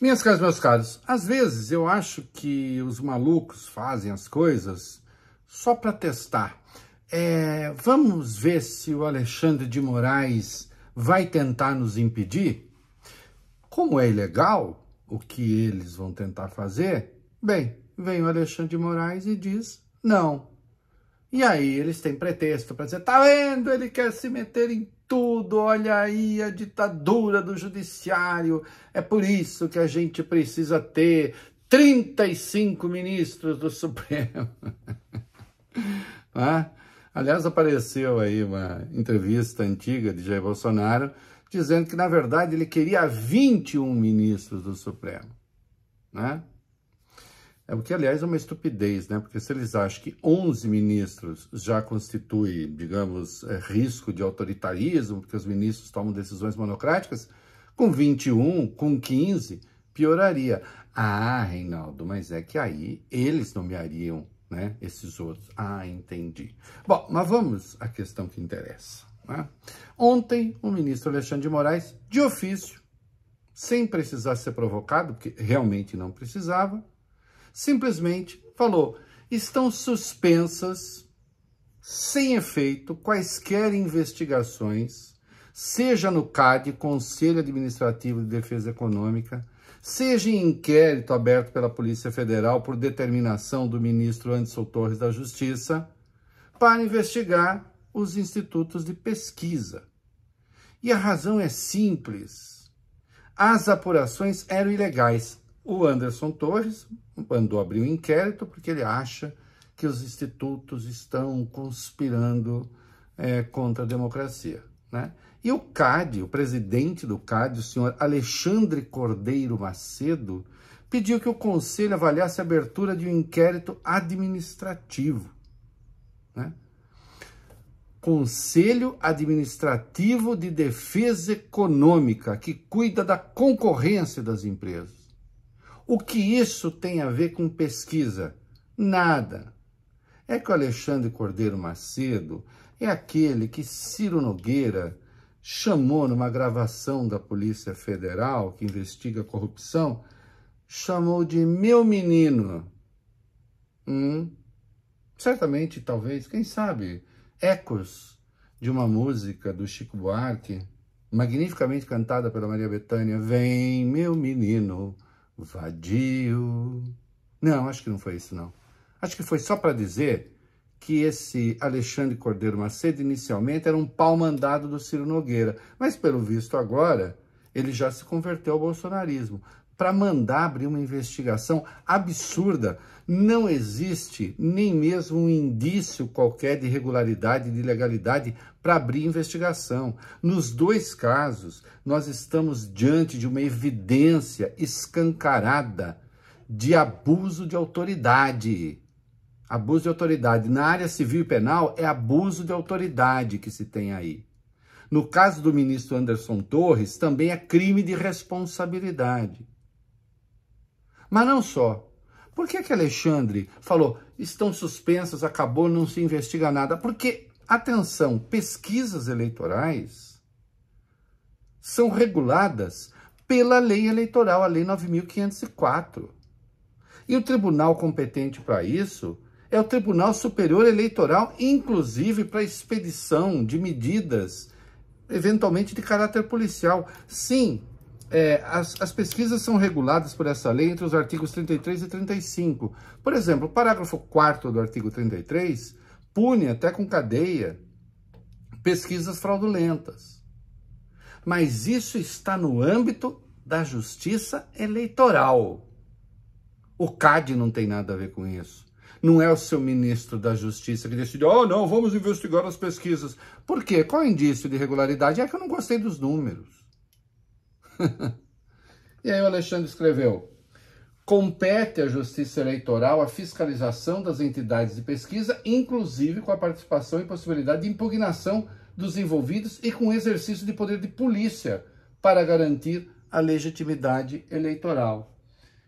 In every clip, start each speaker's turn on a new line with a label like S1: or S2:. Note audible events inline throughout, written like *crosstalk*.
S1: Minhas caras, meus caros, às vezes eu acho que os malucos fazem as coisas só para testar. É, vamos ver se o Alexandre de Moraes vai tentar nos impedir? Como é ilegal o que eles vão tentar fazer, bem, vem o Alexandre de Moraes e diz: não, e aí eles têm pretexto para dizer, tá vendo, ele quer se meter em tudo, olha aí a ditadura do judiciário, é por isso que a gente precisa ter 35 ministros do Supremo. ah, *laughs* aliás, apareceu aí uma entrevista antiga de Jair Bolsonaro dizendo que, na verdade, ele queria 21 ministros do Supremo. Né? É o que, aliás, é uma estupidez, né? Porque se eles acham que 11 ministros já constitui, digamos, é, risco de autoritarismo, porque os ministros tomam decisões monocráticas, com 21, com 15, pioraria. Ah, Reinaldo, mas é que aí eles nomeariam né, esses outros. Ah, entendi. Bom, mas vamos à questão que interessa. Né? Ontem, o ministro Alexandre de Moraes, de ofício, sem precisar ser provocado, porque realmente não precisava, simplesmente falou: estão suspensas, sem efeito, quaisquer investigações, seja no CAD, Conselho Administrativo de Defesa Econômica, seja em inquérito aberto pela Polícia Federal por determinação do ministro Anderson Torres da Justiça, para investigar os institutos de pesquisa. E a razão é simples. As apurações eram ilegais. O Anderson Torres mandou abrir um inquérito porque ele acha que os institutos estão conspirando é, contra a democracia. Né? E o CAD, o presidente do CAD, o senhor Alexandre Cordeiro Macedo, pediu que o conselho avaliasse a abertura de um inquérito administrativo. Né? Conselho Administrativo de Defesa Econômica, que cuida da concorrência das empresas. O que isso tem a ver com pesquisa? Nada. É que o Alexandre Cordeiro Macedo é aquele que Ciro Nogueira chamou numa gravação da Polícia Federal, que investiga corrupção, chamou de meu menino. Hum, certamente, talvez, quem sabe, ecos de uma música do Chico Buarque, magnificamente cantada pela Maria Bethânia, Vem, meu menino, vadio. Não, acho que não foi isso, não. Acho que foi só para dizer que esse Alexandre Cordeiro Macedo inicialmente era um pau mandado do Ciro Nogueira, mas pelo visto agora ele já se converteu ao bolsonarismo para mandar abrir uma investigação absurda. Não existe nem mesmo um indício qualquer de irregularidade, de ilegalidade para abrir investigação. Nos dois casos, nós estamos diante de uma evidência escancarada de abuso de autoridade. Abuso de autoridade. Na área civil e penal, é abuso de autoridade que se tem aí. No caso do ministro Anderson Torres, também é crime de responsabilidade. Mas não só. Por que, que Alexandre falou estão suspensos, acabou, não se investiga nada? Porque, atenção, pesquisas eleitorais são reguladas pela lei eleitoral, a lei 9504. E o tribunal competente para isso é o Tribunal Superior Eleitoral, inclusive para expedição de medidas, eventualmente de caráter policial. Sim, é, as, as, pesquisas são reguladas por essa lei entre os artigos 33 e 35. Por exemplo, o parágrafo 4 do artigo 33 pune até com cadeia pesquisas fraudulentas. Mas isso está no âmbito da justiça eleitoral. O CAD não tem nada a ver com isso. Não é o seu ministro da Justiça que decide, oh, não, vamos investigar as pesquisas. Por quê? Qual é indício de irregularidade? É que eu não gostei dos números. *laughs* e aí o Alexandre escreveu: compete à Justiça Eleitoral a fiscalização das entidades de pesquisa, inclusive com a participação e possibilidade de impugnação dos envolvidos e com exercício de poder de polícia para garantir a legitimidade eleitoral.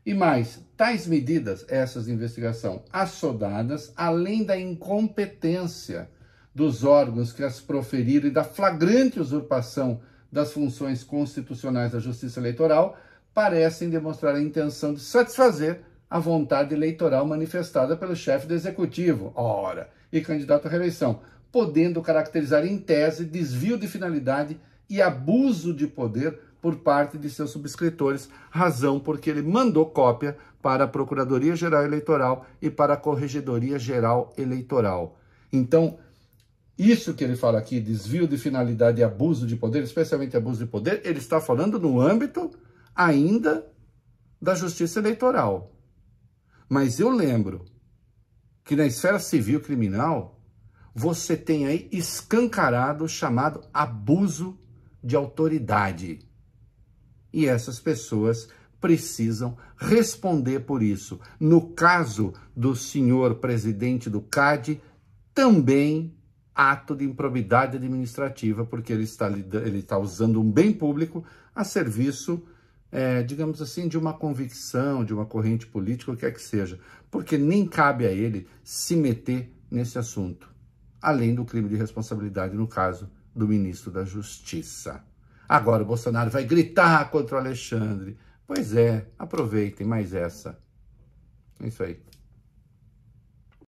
S1: E mais, tais medidas, essas de investigação, assodadas, além da incompetência dos órgãos que as proferiram e da flagrante usurpação das funções constitucionais da Justiça Eleitoral parecem demonstrar a intenção de satisfazer a vontade eleitoral manifestada pelo chefe do executivo, ora, e candidato à reeleição, podendo caracterizar em tese desvio de finalidade e abuso de poder por parte de seus subscritores, razão porque ele mandou cópia para a Procuradoria Geral Eleitoral e para a Corregedoria Geral Eleitoral. Então, isso que ele fala aqui, desvio de finalidade e abuso de poder, especialmente abuso de poder, ele está falando no âmbito ainda da justiça eleitoral. Mas eu lembro que na esfera civil criminal, você tem aí escancarado o chamado abuso de autoridade. E essas pessoas precisam responder por isso. No caso do senhor presidente do CAD, também ato de improbidade administrativa, porque ele está, ele está usando um bem público a serviço, é, digamos assim, de uma convicção, de uma corrente política, o que é que seja, porque nem cabe a ele se meter nesse assunto, além do crime de responsabilidade no caso do ministro da Justiça. Agora o Bolsonaro vai gritar contra o Alexandre. Pois é, aproveitem mais essa. É isso aí.